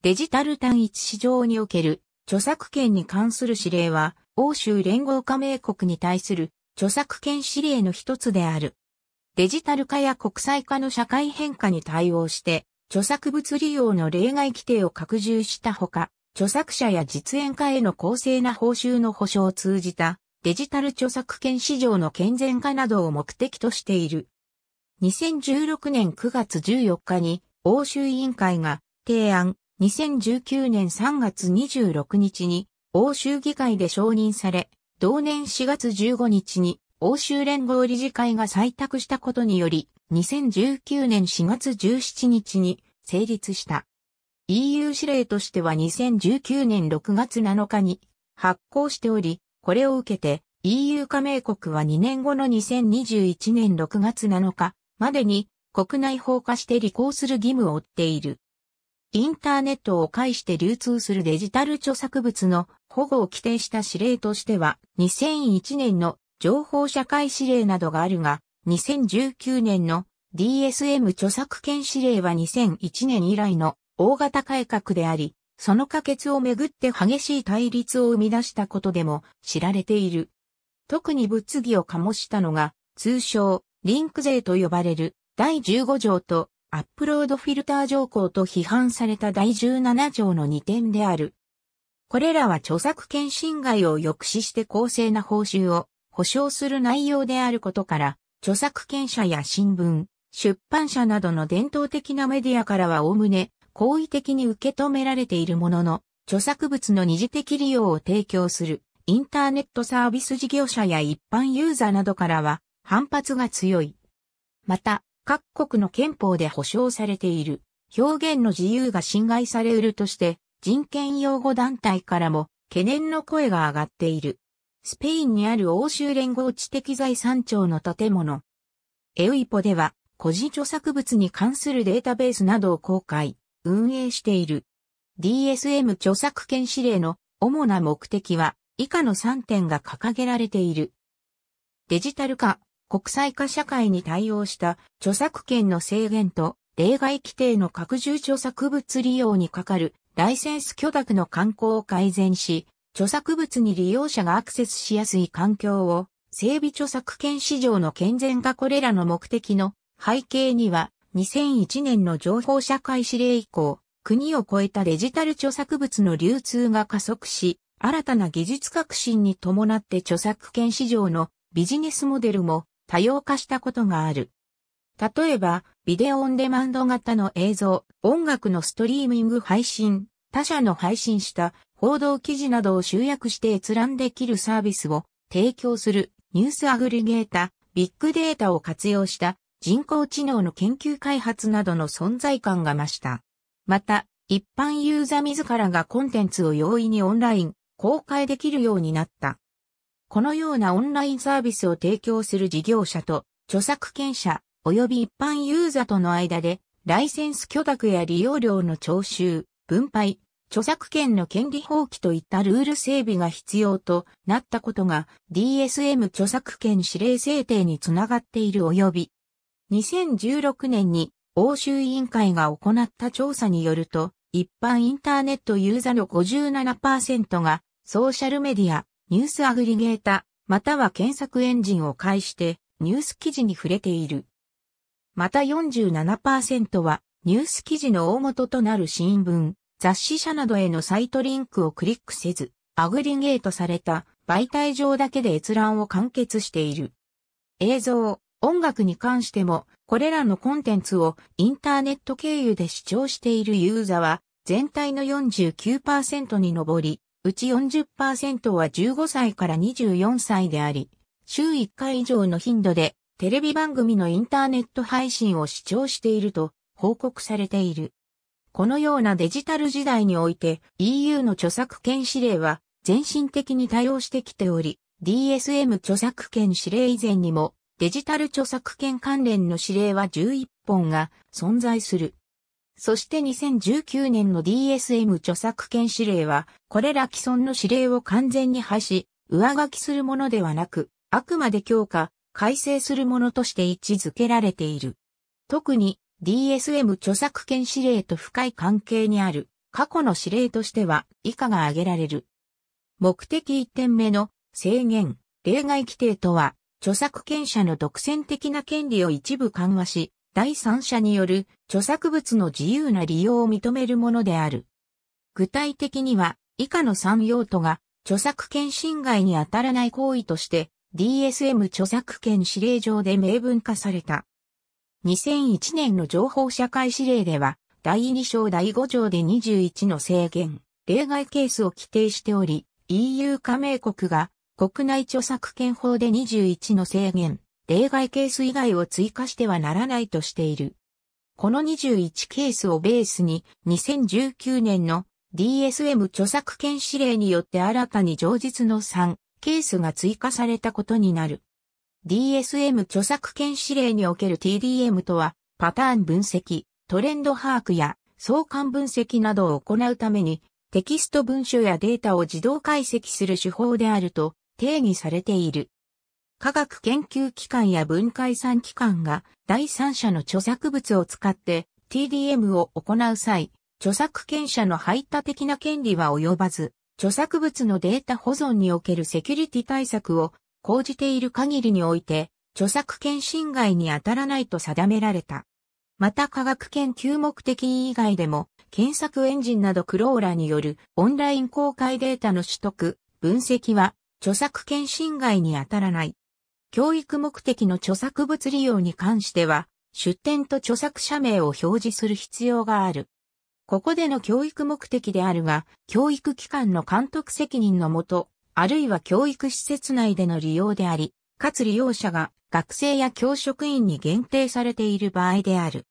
デジタル単一市場における著作権に関する指令は、欧州連合加盟国に対する著作権指令の一つである。デジタル化や国際化の社会変化に対応して、著作物利用の例外規定を拡充したほか、著作者や実演家への公正な報酬の保障を通じたデジタル著作権市場の健全化などを目的としている。2016年9月14日に欧州委員会が提案、2019年3月26日に欧州議会で承認され、同年4月15日に欧州連合理事会が採択したことにより、2019年4月17日に成立した。EU 指令としては2019年6月7日に発行しており、これを受けて EU 加盟国は2年後の2021年6月7日までに国内法化して履行する義務を負っている。インターネットを介して流通するデジタル著作物の保護を規定した指令としては、2001年の情報社会指令などがあるが、2019年の DSM 著作権指令は2001年以来の大型改革であり、その可決をめぐって激しい対立を生み出したことでも知られている。特に物議を醸したのが、通称、リンク税と呼ばれる第15条とアップロードフィルター条項と批判された第17条の2点である。これらは著作権侵害を抑止して公正な報酬を保障する内容であることから、著作権者や新聞、出版社などの伝統的なメディアからはおおむね好意的に受け止められているものの、著作物の二次的利用を提供するインターネットサービス事業者や一般ユーザーなどからは反発が強い。また、各国の憲法で保障されている表現の自由が侵害されうるとして人権擁護団体からも懸念の声が上がっている。スペインにある欧州連合知的財産庁の建物。エウイポでは個人著作物に関するデータベースなどを公開、運営している。DSM 著作権指令の主な目的は以下の3点が掲げられている。デジタル化、国際化社会に対応した著作権の制限と例外規定の拡充著作物利用にかかるライセンス許諾の慣行を改善し、著作物に利用者がアクセスしやすい環境を整備著作権市場の健全がこれらの目的の背景には2001年の情報社会指令以降、国を超えたデジタル著作物の流通が加速し、新たな技術革新に伴って著作権市場のビジネスモデルも多様化したことがある。例えば、ビデオオンデマンド型の映像、音楽のストリーミング配信、他社の配信した報道記事などを集約して閲覧できるサービスを提供するニュースアグリゲータ、ビッグデータを活用した人工知能の研究開発などの存在感が増した。また、一般ユーザー自らがコンテンツを容易にオンライン、公開できるようになった。このようなオンラインサービスを提供する事業者と著作権者及び一般ユーザとの間でライセンス許諾や利用料の徴収、分配、著作権の権利放棄といったルール整備が必要となったことが DSM 著作権指令制定につながっている及び2016年に欧州委員会が行った調査によると一般インターネットユーザの57%がソーシャルメディアニュースアグリゲータ、または検索エンジンを介してニュース記事に触れている。また47%はニュース記事の大元となる新聞、雑誌社などへのサイトリンクをクリックせず、アグリゲートされた媒体上だけで閲覧を完結している。映像、音楽に関しても、これらのコンテンツをインターネット経由で視聴しているユーザーは、全体の49%に上り、うち40%は15歳から24歳であり、週1回以上の頻度でテレビ番組のインターネット配信を視聴していると報告されている。このようなデジタル時代において EU の著作権指令は全身的に対応してきており、DSM 著作権指令以前にもデジタル著作権関連の指令は11本が存在する。そして2019年の DSM 著作権指令は、これら既存の指令を完全に廃し、上書きするものではなく、あくまで強化、改正するものとして位置づけられている。特に DSM 著作権指令と深い関係にある過去の指令としては以下が挙げられる。目的1点目の制限、例外規定とは、著作権者の独占的な権利を一部緩和し、第三者による著作物の自由な利用を認めるものである。具体的には、以下の3用途が著作権侵害に当たらない行為として DSM 著作権指令上で明文化された。2001年の情報社会指令では、第2章第5条で21の制限、例外ケースを規定しており、EU 加盟国が国内著作権法で21の制限、例外ケース以外を追加してはならないとしている。この21ケースをベースに2019年の DSM 著作権指令によって新たに上述の3ケースが追加されたことになる。DSM 著作権指令における TDM とは、パターン分析、トレンド把握や相関分析などを行うために、テキスト文書やデータを自動解析する手法であると定義されている。科学研究機関や文化遺産機関が第三者の著作物を使って TDM を行う際、著作権者の排他的な権利は及ばず、著作物のデータ保存におけるセキュリティ対策を講じている限りにおいて、著作権侵害に当たらないと定められた。また科学研究目的以外でも、検索エンジンなどクローラによるオンライン公開データの取得、分析は著作権侵害に当たらない。教育目的の著作物利用に関しては、出典と著作者名を表示する必要がある。ここでの教育目的であるが、教育機関の監督責任のもと、あるいは教育施設内での利用であり、かつ利用者が学生や教職員に限定されている場合である。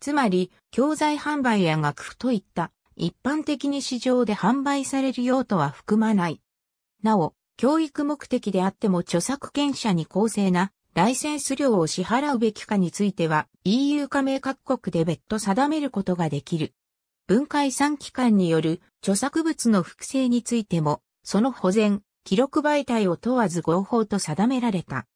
つまり、教材販売や学譜といった一般的に市場で販売される用途は含まない。なお、教育目的であっても著作権者に公正なライセンス料を支払うべきかについては EU 加盟各国で別途定めることができる。文化遺産機関による著作物の複製についても、その保全、記録媒体を問わず合法と定められた。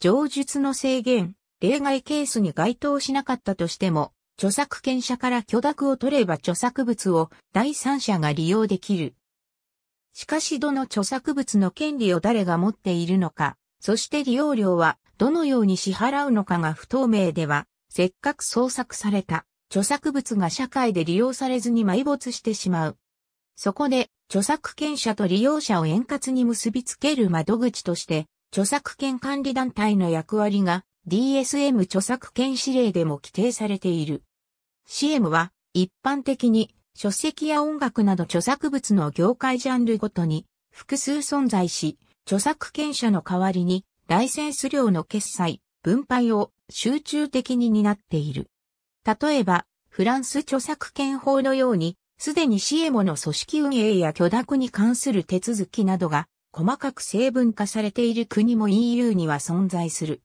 上述の制限、例外ケースに該当しなかったとしても、著作権者から許諾を取れば著作物を第三者が利用できるしかしどの著作物の権利を誰が持っているのか、そして利用料はどのように支払うのかが不透明では、せっかく創作された著作物が社会で利用されずに埋没してしまう。そこで、著作権者と利用者を円滑に結びつける窓口として、著作権管理団体の役割が DSM 著作権指令でも規定されている。CM は一般的に書籍や音楽など著作物の業界ジャンルごとに複数存在し、著作権者の代わりにライセンス料の決済、分配を集中的に担っている。例えば、フランス著作権法のように、すでにシエモの組織運営や許諾に関する手続きなどが細かく成分化されている国も EU には存在する。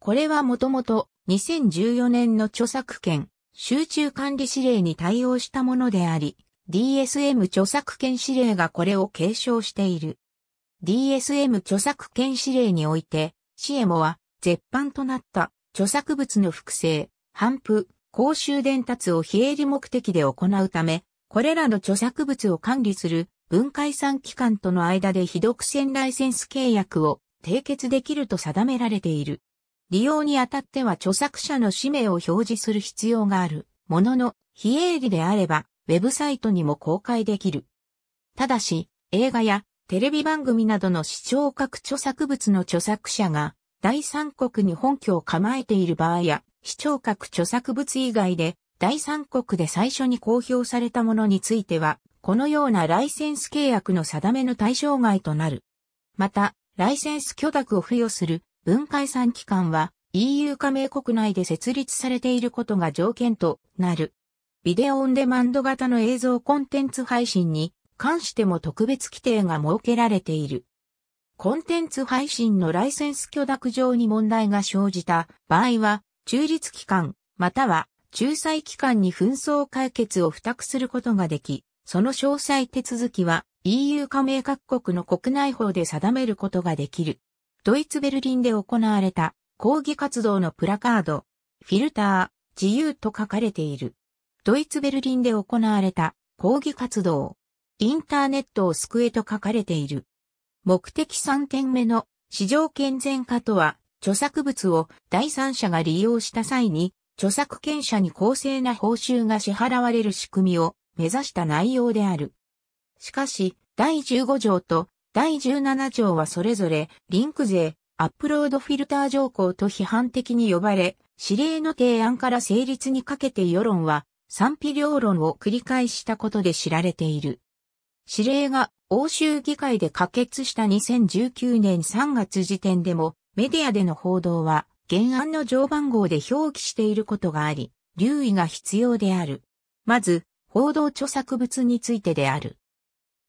これはもともと2014年の著作権集中管理指令に対応したものであり、DSM 著作権指令がこれを継承している。DSM 著作権指令において、シエモは絶版となった著作物の複製、反布、公衆伝達を非営利目的で行うため、これらの著作物を管理する文化遺産機関との間で非独占ライセンス契約を締結できると定められている。利用にあたっては著作者の氏名を表示する必要がある。ものの、非営利であれば、ウェブサイトにも公開できる。ただし、映画やテレビ番組などの視聴覚著作物の著作者が、第三国に本拠を構えている場合や、視聴覚著作物以外で、第三国で最初に公表されたものについては、このようなライセンス契約の定めの対象外となる。また、ライセンス許諾を付与する文化遺産機関は EU 加盟国内で設立されていることが条件となる。ビデオオンデマンド型の映像コンテンツ配信に関しても特別規定が設けられている。コンテンツ配信のライセンス許諾上に問題が生じた場合は、中立機関、または仲裁機関に紛争解決を付託することができ、その詳細手続きは EU 加盟各国の国内法で定めることができる。ドイツ・ベルリンで行われた抗議活動のプラカード、フィルター、自由と書かれている。ドイツ・ベルリンで行われた抗議活動、インターネットを救えと書かれている。目的3点目の市場健全化とは、著作物を第三者が利用した際に、著作権者に公正な報酬が支払われる仕組みを目指した内容である。しかし、第15条と第17条はそれぞれ、リンク税、アップロードフィルター条項と批判的に呼ばれ、指令の提案から成立にかけて世論は、賛否両論を繰り返したことで知られている。指令が欧州議会で可決した2019年3月時点でも、メディアでの報道は、原案の常番号で表記していることがあり、留意が必要である。まず、報道著作物についてである。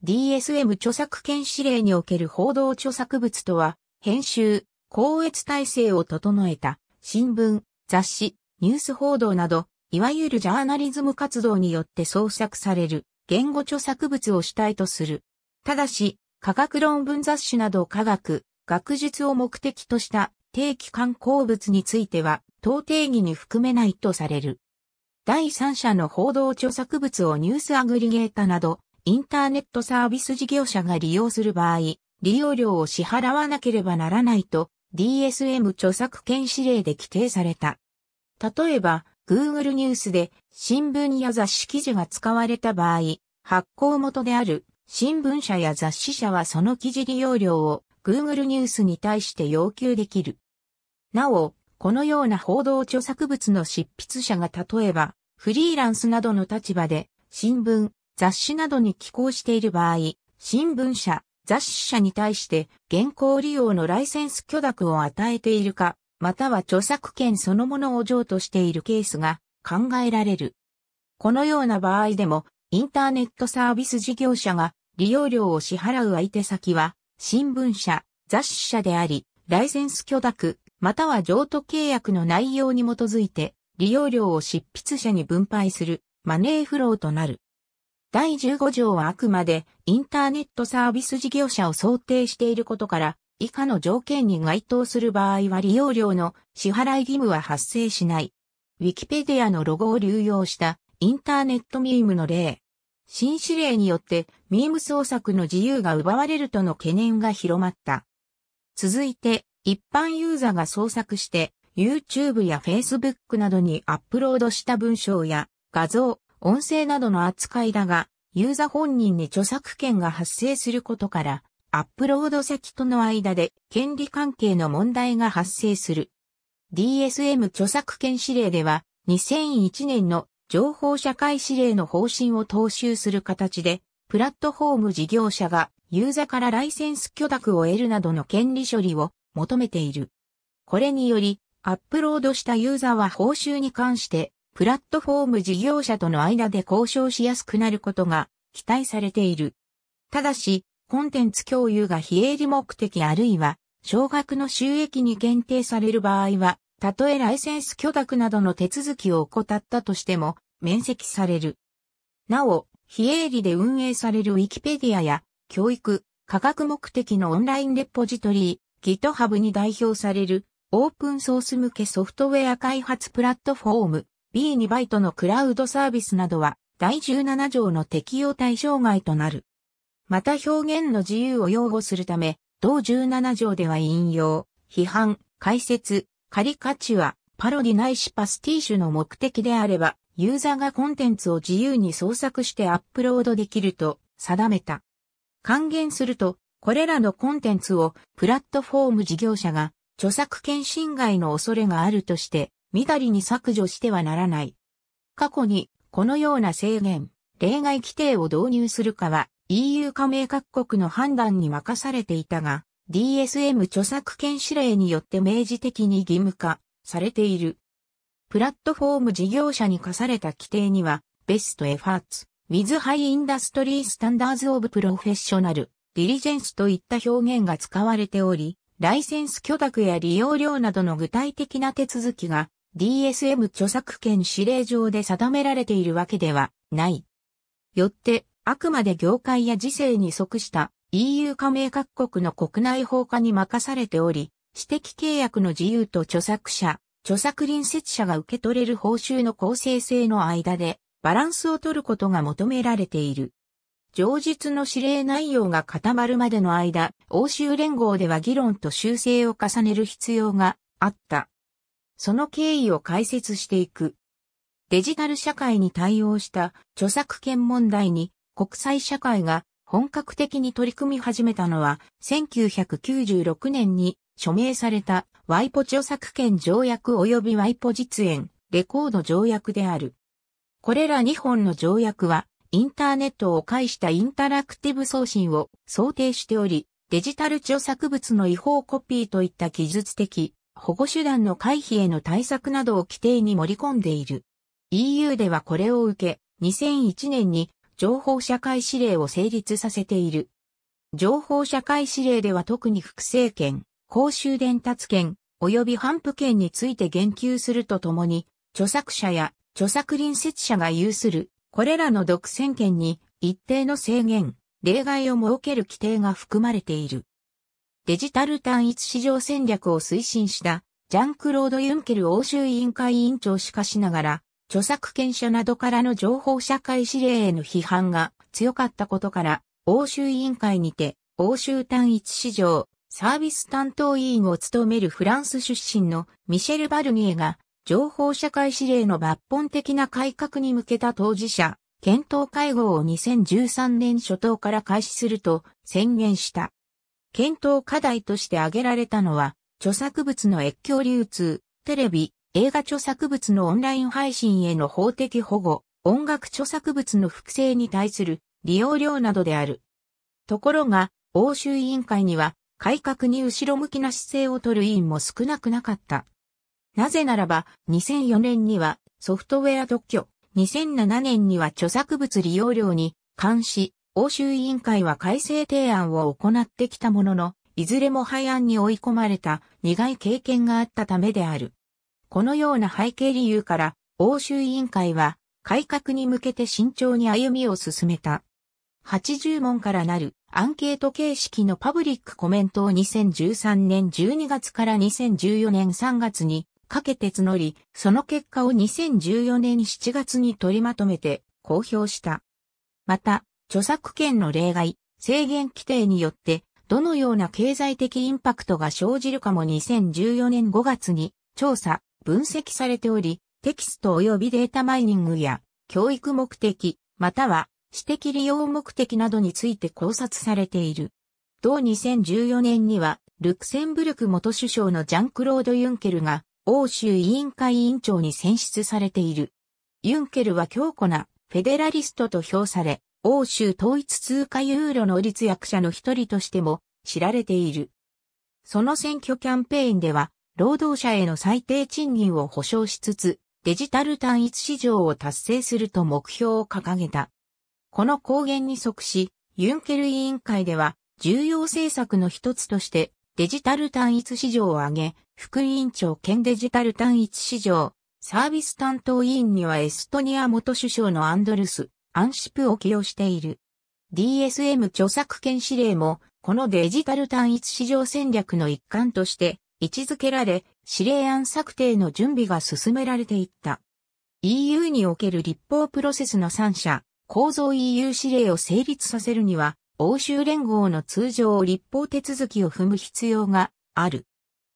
DSM 著作権指令における報道著作物とは、編集、公越体制を整えた、新聞、雑誌、ニュース報道など、いわゆるジャーナリズム活動によって創作される、言語著作物を主体とする。ただし、科学論文雑誌など科学、学術を目的とした定期刊行物については、当定義に含めないとされる。第三者の報道著作物をニュースアグリゲータなど、インターネットサービス事業者が利用する場合、利用料を支払わなければならないと DSM 著作権指令で規定された。例えば、Google ニュースで新聞や雑誌記事が使われた場合、発行元である新聞社や雑誌社はその記事利用料を Google ニュースに対して要求できる。なお、このような報道著作物の執筆者が例えば、フリーランスなどの立場で、新聞、雑誌などに寄稿している場合、新聞社、雑誌社に対して現行利用のライセンス許諾を与えているか、または著作権そのものを譲渡しているケースが考えられる。このような場合でも、インターネットサービス事業者が利用料を支払う相手先は、新聞社、雑誌社であり、ライセンス許諾、または譲渡契約の内容に基づいて、利用料を執筆者に分配するマネーフローとなる。第15条はあくまでインターネットサービス事業者を想定していることから、以下の条件に該当する場合は利用料の支払い義務は発生しない。ウィキペディアのロゴを流用したインターネットミームの例。新指令によってミーム創作の自由が奪われるとの懸念が広まった。続いて、一般ユーザーが創作して YouTube や Facebook などにアップロードした文章や画像、音声などの扱いだが、ユーザ本人に著作権が発生することから、アップロード先との間で権利関係の問題が発生する。DSM 著作権指令では、2001年の情報社会指令の方針を踏襲する形で、プラットフォーム事業者がユーザからライセンス許諾を得るなどの権利処理を求めている。これにより、アップロードしたユーザーは報酬に関してプラットフォーム事業者との間で交渉しやすくなることが期待されている。ただし、コンテンツ共有が非営利目的あるいは、少額の収益に限定される場合は、たとえライセンス許諾などの手続きを怠ったとしても、免責される。なお、非営利で運営される Wikipedia や、教育、科学目的のオンラインレポジトリー、GitHub に代表される、オープンソース向けソフトウェア開発プラットフォーム、B2 バイトのクラウドサービスなどは第17条の適用対象外となる。また表現の自由を擁護するため、同17条では引用、批判、解説、仮価値はパロディないしパスティッシュの目的であれば、ユーザーがコンテンツを自由に創作してアップロードできると定めた。還元すると、これらのコンテンツをプラットフォーム事業者が著作権侵害の恐れがあるとしてみだりに削除してはならない。過去に、このような制限、例外規定を導入するかは EU 加盟各国の判断に任されていたが、DSM 著作権指令によって明示的に義務化されている。プラットフォーム事業者に課された規定には、ベストエファーツ、ウィズハイインダストリースタンダーズオブプロフェッショナル、ディリジェンスといった表現が使われており、ライセンス許諾や利用料などの具体的な手続きが DSM 著作権指令上で定められているわけではない。よって、あくまで業界や時世に即した EU 加盟各国の国内法化に任されており、私的契約の自由と著作者、著作隣接者が受け取れる報酬の公正性の間でバランスを取ることが求められている。上述の指令内容が固まるまでの間、欧州連合では議論と修正を重ねる必要があった。その経緯を解説していく。デジタル社会に対応した著作権問題に国際社会が本格的に取り組み始めたのは1996年に署名されたワイポ著作権条約及びワイポ実演レコード条約である。これら2本の条約はインターネットを介したインタラクティブ送信を想定しており、デジタル著作物の違法コピーといった技術的、保護手段の回避への対策などを規定に盛り込んでいる。EU ではこれを受け、2001年に情報社会指令を成立させている。情報社会指令では特に複製権、公衆伝達権、及び反布権について言及するとともに、著作者や著作隣接者が有する、これらの独占権に一定の制限、例外を設ける規定が含まれている。デジタル単一市場戦略を推進したジャンクロード・ユンケル欧州委員会委員長しかしながら、著作権者などからの情報社会指令への批判が強かったことから、欧州委員会にて、欧州単一市場、サービス担当委員を務めるフランス出身のミシェル・バルニエが、情報社会指令の抜本的な改革に向けた当事者、検討会合を2013年初頭から開始すると宣言した。検討課題として挙げられたのは、著作物の越境流通、テレビ、映画著作物のオンライン配信への法的保護、音楽著作物の複製に対する利用料などである。ところが、欧州委員会には、改革に後ろ向きな姿勢を取る委員も少なくなかった。なぜならば、2004年にはソフトウェア特許、2007年には著作物利用料に、監視、欧州委員会は改正提案を行ってきたものの、いずれも廃案に追い込まれた苦い経験があったためである。このような背景理由から、欧州委員会は改革に向けて慎重に歩みを進めた。80問からなるアンケート形式のパブリックコメントを2013年12月から2014年3月にかけて募り、その結果を2014年7月に取りまとめて公表した。また、著作権の例外、制限規定によって、どのような経済的インパクトが生じるかも2014年5月に調査、分析されており、テキスト及びデータマイニングや教育目的、または私的利用目的などについて考察されている。同2014年には、ルクセンブルク元首相のジャンクロード・ユンケルが欧州委員会委員長に選出されている。ユンケルは強固なフェデラリストと評され、欧州統一通貨ユーロの立役者の一人としても知られている。その選挙キャンペーンでは、労働者への最低賃金を保障しつつ、デジタル単一市場を達成すると目標を掲げた。この公言に即し、ユンケル委員会では、重要政策の一つとして、デジタル単一市場を挙げ、副委員長兼デジタル単一市場、サービス担当委員にはエストニア元首相のアンドルス、暗視プを起用している。DSM 著作権指令も、このデジタル単一市場戦略の一環として位置づけられ、指令案策定の準備が進められていった。EU における立法プロセスの3者、構造 EU 指令を成立させるには、欧州連合の通常立法手続きを踏む必要がある。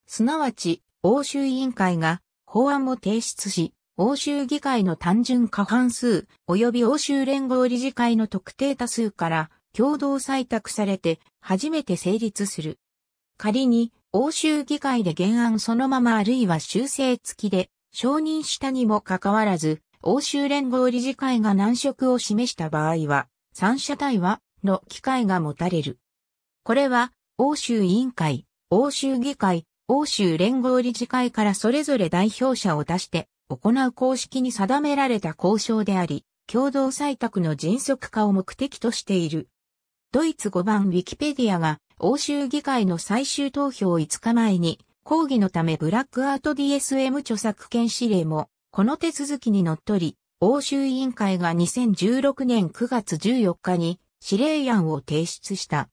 すなわち、欧州委員会が法案を提出し、欧州議会の単純過半数、及び欧州連合理事会の特定多数から共同採択されて初めて成立する。仮に欧州議会で原案そのままあるいは修正付きで承認したにもかかわらず、欧州連合理事会が難色を示した場合は、三者対話の機会が持たれる。これは、欧州委員会、欧州議会、欧州連合理事会からそれぞれ代表者を出して、行う公式に定められた交渉であり、共同採択の迅速化を目的としている。ドイツ5番ウィキペディアが欧州議会の最終投票5日前に抗議のためブラックアウト DSM 著作権指令もこの手続きにのっとり、欧州委員会が2016年9月14日に指令案を提出した。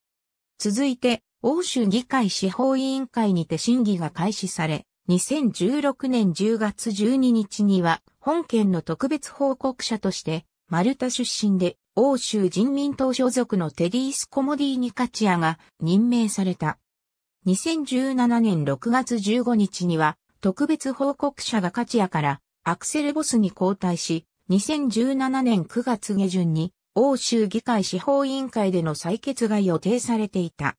続いて、欧州議会司法委員会にて審議が開始され、2016年10月12日には、本県の特別報告者として、マルタ出身で、欧州人民党所属のテディースコモディニカチアが任命された。2017年6月15日には、特別報告者がカチアからアクセルボスに交代し、2017年9月下旬に欧州議会司法委員会での採決が予定されていた。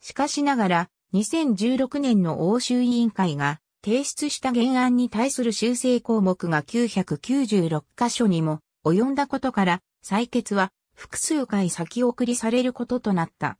しかしながら、2016年の欧州委員会が提出した原案に対する修正項目が996箇所にも及んだことから採決は複数回先送りされることとなった。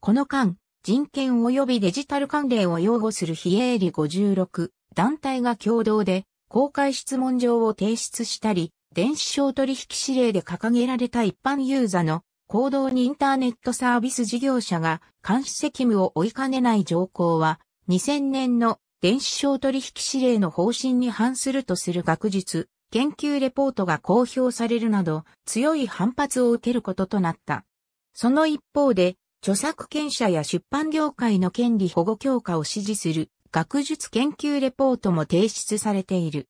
この間、人権及びデジタル関連を擁護する非営利56団体が共同で公開質問状を提出したり、電子商取引指令で掲げられた一般ユーザの行動にインターネットサービス事業者が監視責務を追いかねない条項は、2000年の電子商取引指令の方針に反するとする学術、研究レポートが公表されるなど、強い反発を受けることとなった。その一方で、著作権者や出版業界の権利保護強化を支持する学術研究レポートも提出されている。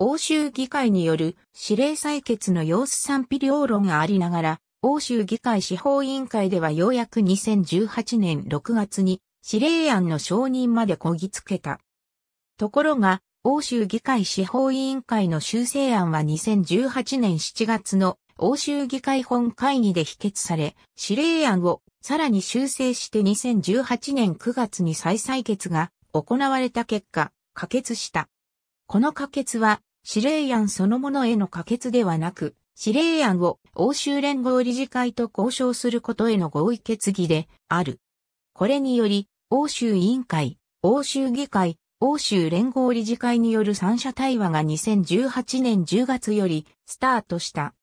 欧州議会による指令採決の様子賛否両論がありながら、欧州議会司法委員会ではようやく2018年6月に指令案の承認までこぎつけた。ところが、欧州議会司法委員会の修正案は2018年7月の欧州議会本会議で否決され、指令案をさらに修正して2018年9月に再採決が行われた結果、可決した。この可決は、指令案そのものへの可決ではなく、指令案を欧州連合理事会と交渉することへの合意決議である。これにより、欧州委員会、欧州議会、欧州連合理事会による三者対話が2018年10月よりスタートした。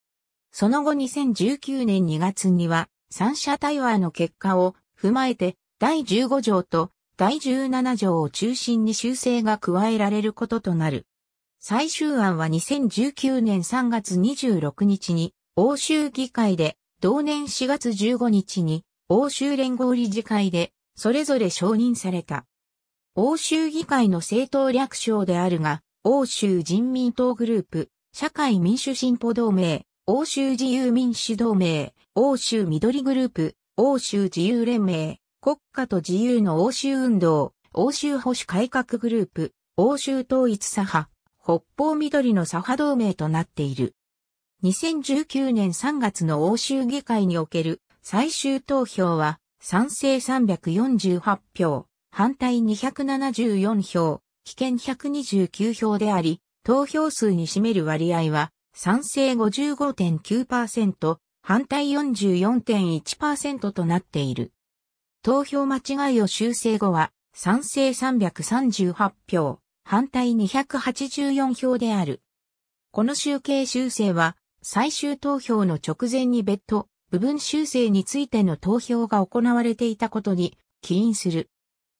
その後2019年2月には三者対話の結果を踏まえて第15条と第17条を中心に修正が加えられることとなる。最終案は2019年3月26日に欧州議会で、同年4月15日に欧州連合理事会でそれぞれ承認された。欧州議会の政党略称であるが、欧州人民党グループ、社会民主進歩同盟、欧州自由民主同盟、欧州緑グループ、欧州自由連盟、国家と自由の欧州運動、欧州保守改革グループ、欧州統一左派、北方緑の左派同盟となっている。2019年3月の欧州議会における最終投票は賛成348票、反対274票、棄権129票であり、投票数に占める割合は賛成55.9%、反対44.1%となっている。投票間違いを修正後は賛成338票、反対284票である。この集計修正は、最終投票の直前に別途、部分修正についての投票が行われていたことに起因する。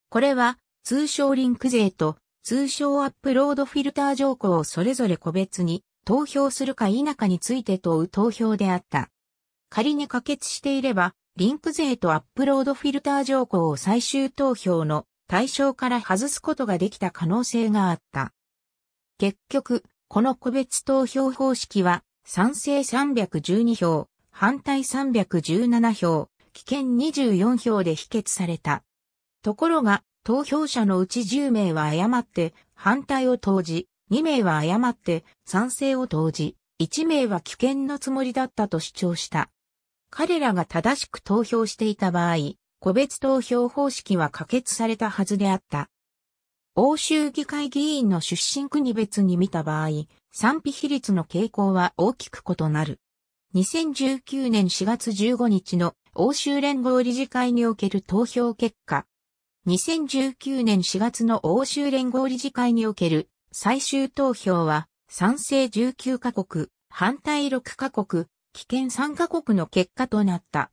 これは、通称リンク税と通称アップロードフィルター条項をそれぞれ個別に投票するか否かについて問う投票であった。仮に可決していれば、リンク税とアップロードフィルター条項を最終投票の対象から外すことができた可能性があった。結局、この個別投票方式は、賛成312票、反対317票、危険24票で否決された。ところが、投票者のうち10名は誤って反対を投じ、2名は誤って賛成を投じ、1名は危険のつもりだったと主張した。彼らが正しく投票していた場合、個別投票方式は可決されたはずであった。欧州議会議員の出身国別に見た場合、賛否比率の傾向は大きく異なる。2019年4月15日の欧州連合理事会における投票結果。2019年4月の欧州連合理事会における最終投票は賛成19カ国、反対6カ国、危険3カ国の結果となった。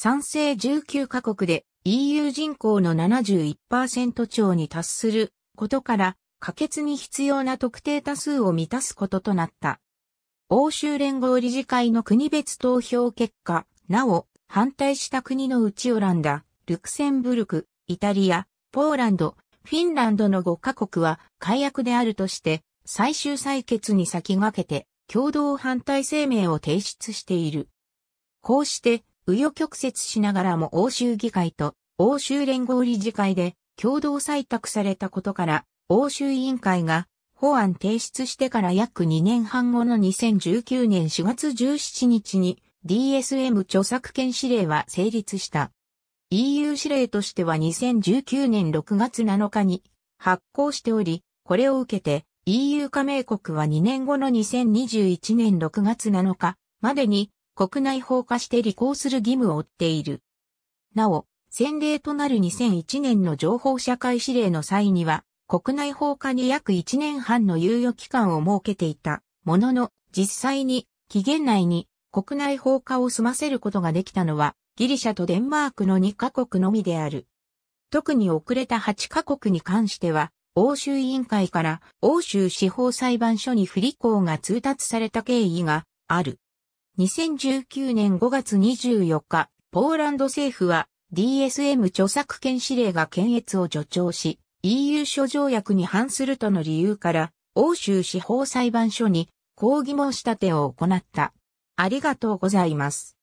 賛成19カ国で EU 人口の71%超に達することから、可決に必要な特定多数を満たすこととなった。欧州連合理事会の国別投票結果、なお、反対した国のうちオランダ、ルクセンブルク、イタリア、ポーランド、フィンランドの5カ国は解約であるとして、最終採決に先駆けて、共同反対声明を提出している。こうして、紆余曲折しながらも欧州議会と欧州連合理事会で共同採択されたことから、欧州委員会が法案提出してから約2年半後の2019年4月17日に DSM 著作権指令は成立した。EU 指令としては2019年6月7日に発行しており、これを受けて EU 加盟国は2年後の2021年6月7日までに国内放火して履行する義務を負っている。なお、先例となる2001年の情報社会指令の際には、国内放火に約1年半の猶予期間を設けていたものの、実際に期限内に国内放火を済ませることができたのは、ギリシャとデンマークの2カ国のみである。特に遅れた8カ国に関しては、欧州委員会から欧州司法裁判所に不履行が通達された経緯がある。2019年5月24日、ポーランド政府は DSM 著作権指令が検閲を助長し、EU 諸条約に反するとの理由から、欧州司法裁判所に抗議申し立てを行った。ありがとうございます。